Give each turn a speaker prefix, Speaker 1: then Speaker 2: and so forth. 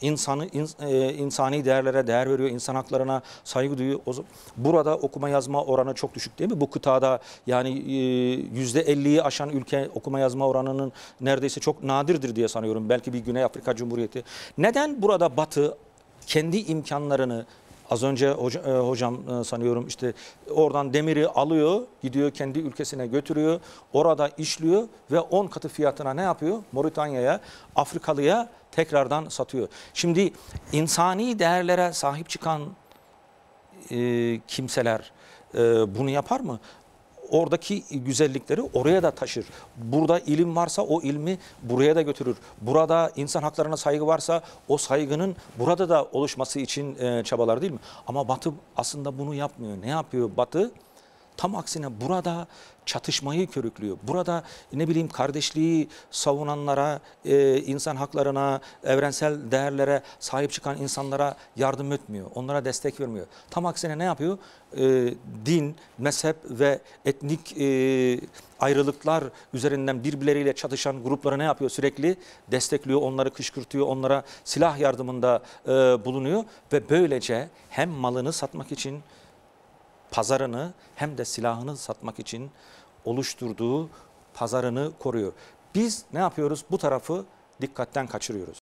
Speaker 1: insanı e, insani değerlere değer veriyor, insan haklarına saygı duyuyor. Burada okuma yazma oranı çok düşük değil mi? Bu kıtada yani e, yüzde %50'yi aşan ülke okuma yazma oranının neredeyse çok nadirdir diye sanıyorum. Belki bir Güney Afrika Cumhuriyeti. Neden burada Batı kendi imkanlarını Az önce hoca, e, hocam e, sanıyorum işte oradan demiri alıyor, gidiyor kendi ülkesine götürüyor. Orada işliyor ve 10 katı fiyatına ne yapıyor? Moritanya'ya, Afrikalı'ya tekrardan satıyor. Şimdi insani değerlere sahip çıkan e, kimseler e, bunu yapar mı? oradaki güzellikleri oraya da taşır. Burada ilim varsa o ilmi buraya da götürür. Burada insan haklarına saygı varsa o saygının burada da oluşması için e, çabalar değil mi? Ama Batı aslında bunu yapmıyor. Ne yapıyor Batı? Tam aksine burada çatışmayı körüklüyor. Burada ne bileyim kardeşliği savunanlara, e, insan haklarına, evrensel değerlere sahip çıkan insanlara yardım etmiyor. Onlara destek vermiyor. Tam aksine ne yapıyor? E, din, mezhep ve etnik e, ayrılıklar üzerinden birbirleriyle çatışan gruplara ne yapıyor? Sürekli destekliyor, onları kışkırtıyor, onlara silah yardımında e, bulunuyor ve böylece hem malını satmak için pazarını hem de silahını satmak için oluşturduğu pazarını koruyor. Biz ne yapıyoruz? Bu tarafı dikkatten kaçırıyoruz.